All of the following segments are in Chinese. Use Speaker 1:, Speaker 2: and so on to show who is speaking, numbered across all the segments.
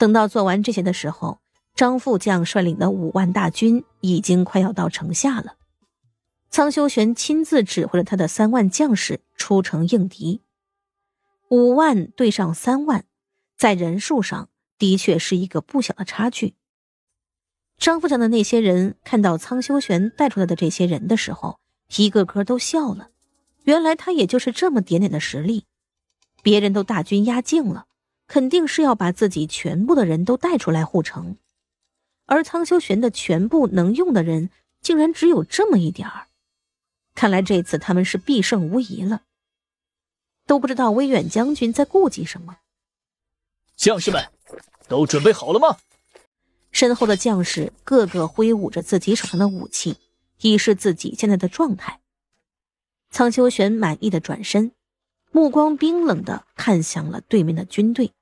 Speaker 1: 等到做完这些的时候，张副将率领的五万大军已经快要到城下了。苍修玄亲自指挥了他的三万将士出城应敌。五万对上三万，在人数上的确是一个不小的差距。张副将的那些人看到苍修玄带出来的这些人的时候，一个个都笑了。原来他也就是这么点点的实力，别人都大军压境了。肯定是要把自己全部的人都带出来护城，而苍修玄的全部能用的人竟然只有这么一点儿，看来这次他们是必胜无疑了。都不知道威远将军在顾忌什么。将士们，都准备好了吗？身后的将士个个挥舞着自己手上的武器，以示自己现在的状态。苍修玄满意的转身，目光冰冷的看向了对面的军队。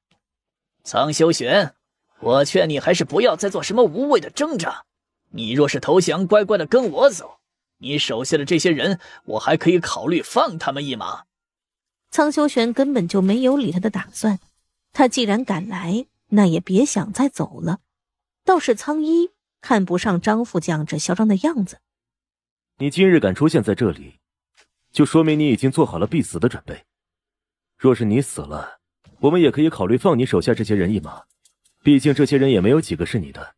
Speaker 2: 苍修玄，我劝你还是不要再做什么无谓的挣扎。你若是投降，乖乖的跟我走，你手下的这些人，我还可以考虑放他们一马。
Speaker 1: 苍修玄根本就没有理他的打算，他既然敢来，那也别想再走了。倒是苍衣看不上张副将这嚣张的样子。
Speaker 2: 你今日敢出现在这里，就说明你已经做好了必死的准备。若是你死了，我们也可以考虑放你手下这些人一马，毕竟这些人也没有几个是你的，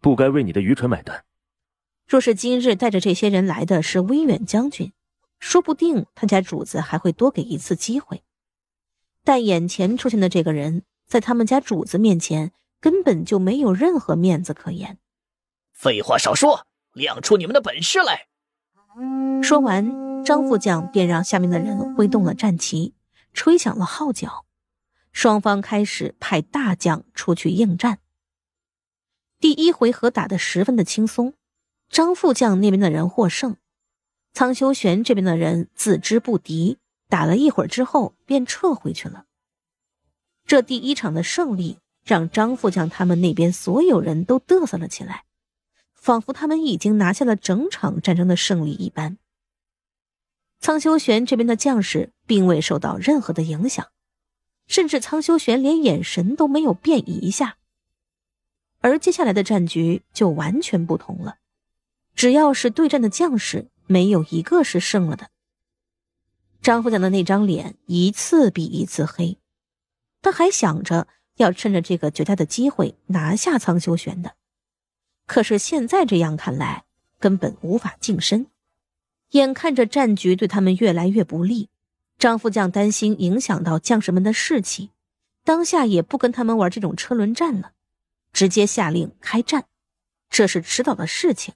Speaker 2: 不该为你的愚蠢买单。
Speaker 1: 若是今日带着这些人来的是威远将军，说不定他家主子还会多给一次机会。但眼前出现的这个人，在他们家主子面前根本就没有任何面子可言。
Speaker 2: 废话少说，亮出你们的本事来！
Speaker 1: 说完，张副将便让下面的人挥动了战旗，吹响了号角。双方开始派大将出去应战。第一回合打得十分的轻松，张副将那边的人获胜，苍修玄这边的人自知不敌，打了一会儿之后便撤回去了。这第一场的胜利让张副将他们那边所有人都嘚瑟了起来，仿佛他们已经拿下了整场战争的胜利一般。苍修玄这边的将士并未受到任何的影响。甚至苍修玄连眼神都没有变一下，而接下来的战局就完全不同了。只要是对战的将士，没有一个是胜了的。张副将的那张脸一次比一次黑，他还想着要趁着这个绝佳的机会拿下苍修玄的，可是现在这样看来，根本无法近身。眼看着战局对他们越来越不利。张副将担心影响到将士们的士气，当下也不跟他们玩这种车轮战了，直接下令开战，这是迟早的事情。